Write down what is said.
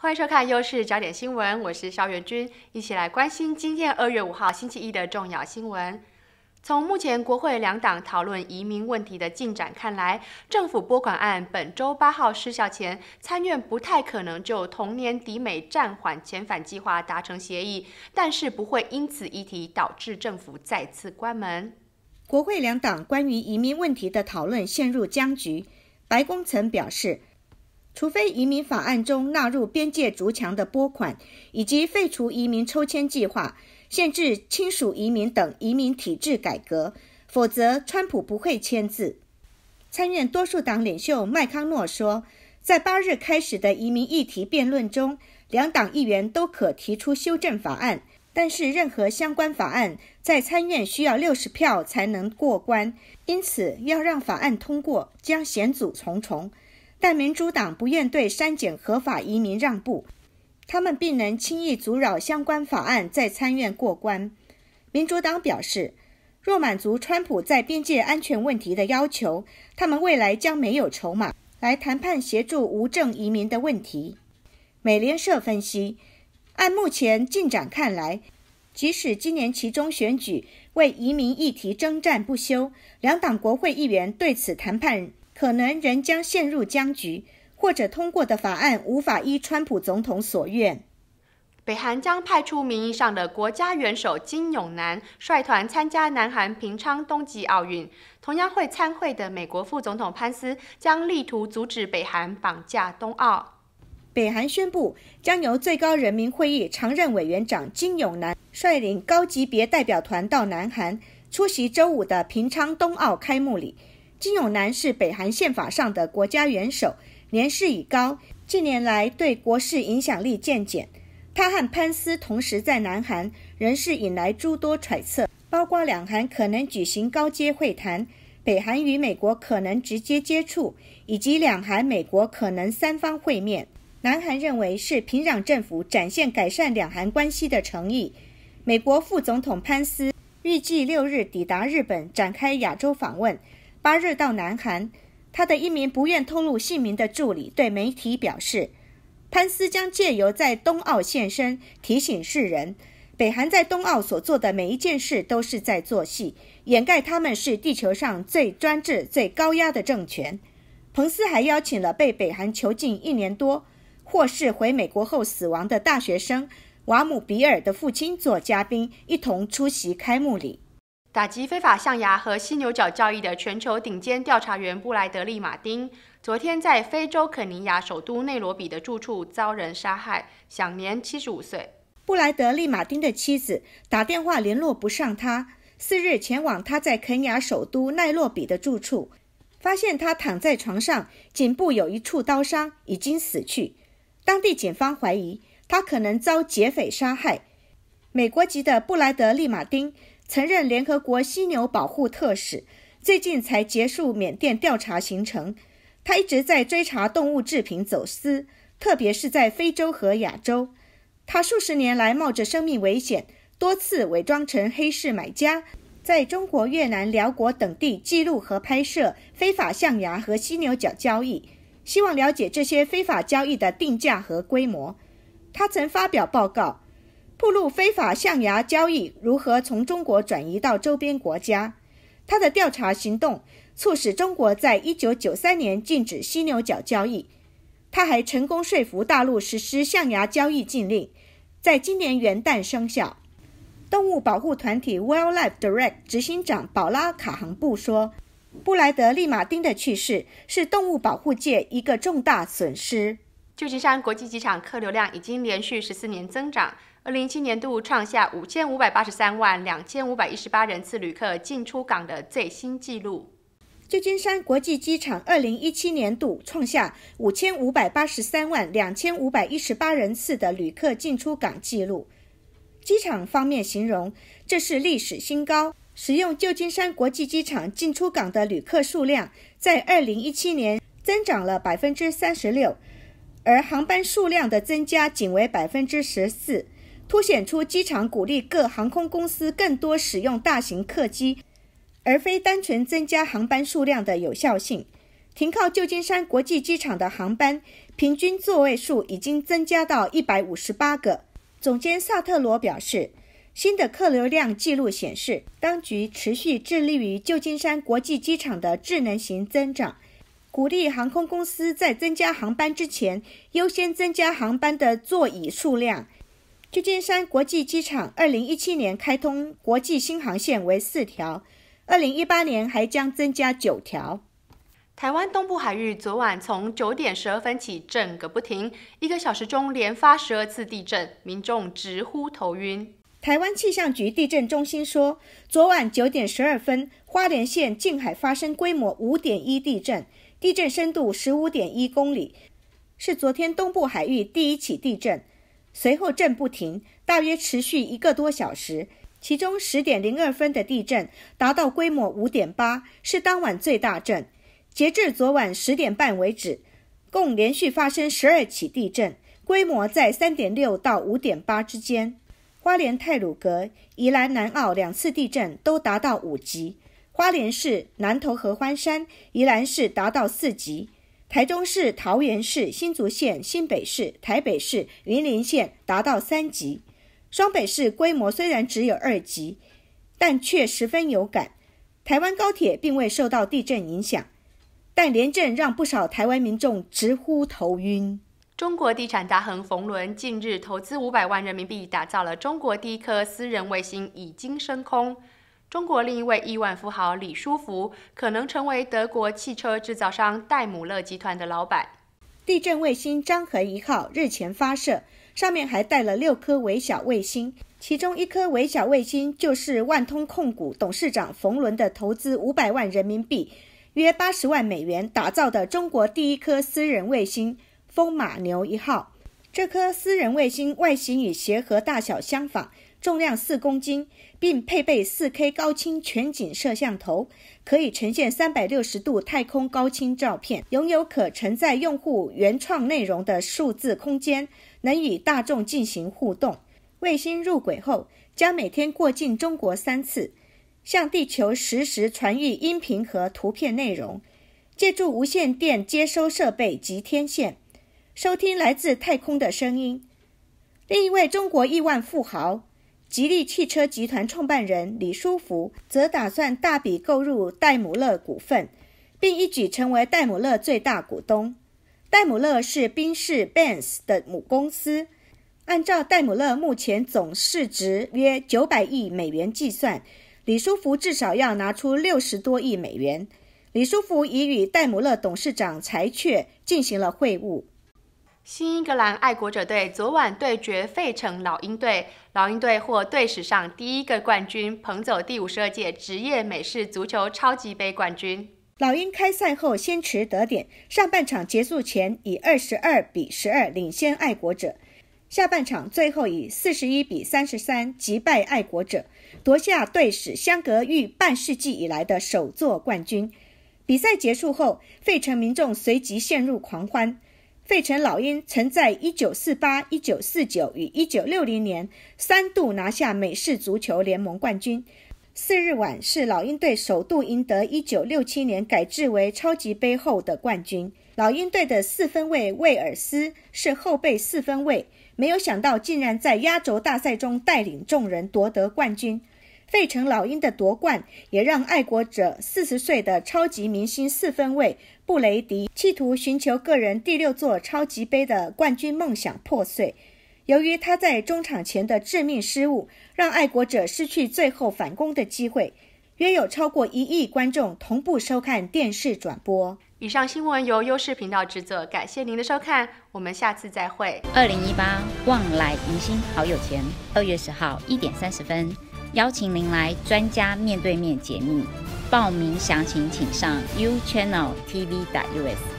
欢迎收看《优是焦点新闻》，我是肖元君，一起来关心今天二月五号星期一的重要新闻。从目前国会两党讨论移民问题的进展看来，政府拨款案本周八号失效前，参院不太可能就同年抵美暂缓遣返计划达成协议，但是不会因此议题导致政府再次关门。国会两党关于移民问题的讨论陷入僵局，白宫曾表示。除非移民法案中纳入边界逐墙的拨款，以及废除移民抽签计划、限制亲属移民等移民体制改革，否则川普不会签字。参院多数党领袖麦康诺说，在八日开始的移民议题辩论中，两党议员都可提出修正法案，但是任何相关法案在参院需要六十票才能过关，因此要让法案通过将险阻重重。但民主党不愿对删减合法移民让步，他们并能轻易阻扰相关法案在参院过关。民主党表示，若满足川普在边界安全问题的要求，他们未来将没有筹码来谈判协助无证移民的问题。美联社分析，按目前进展看来，即使今年其中选举为移民议题征战不休，两党国会议员对此谈判。可能仍将陷入僵局，或者通过的法案无法依川普总统所愿。北韩将派出名义上的国家元首金永南率团参加南韩平昌冬季奥运，同样会参会的美国副总统潘斯将力图阻止北韩绑架冬奥。北韩宣布将由最高人民会议常任委员长金永南率领高级别代表团到南韩出席周五的平昌冬奥开幕礼。金永南是北韩宪法上的国家元首，年事已高，近年来对国事影响力渐减。他和潘斯同时在南韩，仍是引来诸多揣测，包括两韩可能举行高阶会谈，北韩与美国可能直接接触，以及两韩美国可能三方会面。南韩认为是平壤政府展现改善两韩关系的诚意。美国副总统潘斯预计六日抵达日本，展开亚洲访问。八日到南韩，他的一名不愿透露姓名的助理对媒体表示，潘斯将借由在冬奥现身，提醒世人，北韩在冬奥所做的每一件事都是在做戏，掩盖他们是地球上最专制、最高压的政权。彭斯还邀请了被北韩囚禁一年多，或是回美国后死亡的大学生瓦姆比尔的父亲做嘉宾，一同出席开幕礼。打击非法象牙和犀牛角交易的全球顶尖调查员布莱德利·马丁，昨天在非洲肯尼亚首都内罗比的住处遭人杀害，享年七十五岁。布莱德利·马丁的妻子打电话联络不上他，次日前往他在肯尼亚首都奈洛比的住处，发现他躺在床上，颈部有一处刀伤，已经死去。当地警方怀疑他可能遭劫匪杀害。美国籍的布莱德利·马丁。曾任联合国犀牛保护特使，最近才结束缅甸调查行程。他一直在追查动物制品走私，特别是在非洲和亚洲。他数十年来冒着生命危险，多次伪装成黑市买家，在中国、越南、辽国等地记录和拍摄非法象牙和犀牛角交易，希望了解这些非法交易的定价和规模。他曾发表报告。铺路非法象牙交易如何从中国转移到周边国家。他的调查行动促使中国在1993年禁止犀牛角交易。他还成功说服大陆实施象牙交易禁令，在今年元旦生效。动物保护团体 Wildlife Direct 执行长保拉·卡杭布说：“布莱德利·马丁的去世是动物保护界一个重大损失。”旧金山国际机场客流量已经连续十四年增长，二零一七年度创下五千五百八十三万两千五百一十八人次旅客进出港的最新纪录。旧金山国际机场二零一七年度创下五千五百八十三万两千五百一十八人次的旅客进出港纪录。机场方面形容这是历史新高。使用旧金山国际机场进出港的旅客数量在二零一七年增长了百分之三十六。而航班数量的增加仅为百分之十四，凸显出机场鼓励各航空公司更多使用大型客机，而非单纯增加航班数量的有效性。停靠旧金山国际机场的航班平均座位数已经增加到一百五十八个。总监萨特罗表示，新的客流量记录显示，当局持续致力于旧金山国际机场的智能型增长。鼓励航空公司在增加航班之前，优先增加航班的座椅数量。旧金山国际机场，二零一七年开通国际新航线为四条，二零一八年还将增加九条。台湾东部海域昨晚从九点十二分起震个不停，一个小时中连发十二次地震，民众直呼头晕。台湾气象局地震中心说，昨晚九点十二分，花莲县近海发生规模五点一地震。地震深度15.1公里，是昨天东部海域第一起地震。随后震不停，大约持续一个多小时。其中10点02分的地震达到规模5.8，是当晚最大震。截至昨晚10点半为止，共连续发生12起地震，规模在3.6到5.8之间。花莲太鲁阁、宜兰南澳两次地震都达到五级。花莲市南投合欢山、宜兰市达到四级，台中市、桃园市、新竹县、新北市、台北市、云林县达到三级。双北市规模虽然只有二级，但却十分有感。台湾高铁并未受到地震影响，但连震让不少台湾民众直呼头晕。中国地产大亨冯仑近日投资五百万人民币打造了中国第一颗私人卫星，已经升空。中国另一位亿万富豪李书福可能成为德国汽车制造商戴姆勒集团的老板。地震卫星“张衡一号”日前发射，上面还带了六颗微小卫星，其中一颗微小卫星就是万通控股董事长冯仑的投资五百万人民币（约八十万美元）打造的中国第一颗私人卫星“风马牛一号”。这颗私人卫星外形与鞋盒大小相仿。重量四公斤，并配备 4K 高清全景摄像头，可以呈现三百六十度太空高清照片。拥有可承载用户原创内容的数字空间，能与大众进行互动。卫星入轨后，将每天过境中国三次，向地球实时传域音频和图片内容。借助无线电接收设备及天线，收听来自太空的声音。另一位中国亿万富豪。吉利汽车集团创办人李书福则打算大笔购入戴姆勒股份，并一举成为戴姆勒最大股东。戴姆勒是宾士 Benz 的母公司。按照戴姆勒目前总市值约九百亿美元计算，李书福至少要拿出六十多亿美元。李书福已与戴姆勒董事长柴却进行了会晤。新英格兰爱国者队昨晚对决费城老鹰队，老鹰队获队史上第一个冠军，捧走第五十二届职业美式足球超级杯冠军。老鹰开赛后先持得点，上半场结束前以二十二比十二领先爱国者，下半场最后以四十一比三十三击败爱国者，夺下队史相隔逾半世纪以来的首座冠军。比赛结束后，费城民众随即陷入狂欢。费城老鹰曾在1948、1949与1960年三度拿下美式足球联盟冠军，四日晚是老鹰队首度赢得1967年改制为超级杯后的冠军。老鹰队的四分卫威尔斯是后备四分卫，没有想到竟然在压轴大赛中带领众人夺得冠军。费城老鹰的夺冠，也让爱国者四十岁的超级明星四分卫布雷迪企图寻求个人第六座超级杯的冠军梦想破碎。由于他在中场前的致命失误，让爱国者失去最后反攻的机会。约有超过一亿观众同步收看电视转播。以上新闻由优视频道制作，感谢您的收看，我们下次再会。二零一八旺来迎新，好有钱。二月十号一点三十分。邀请您来专家面对面解密，报名详情请上 u channel tv. us。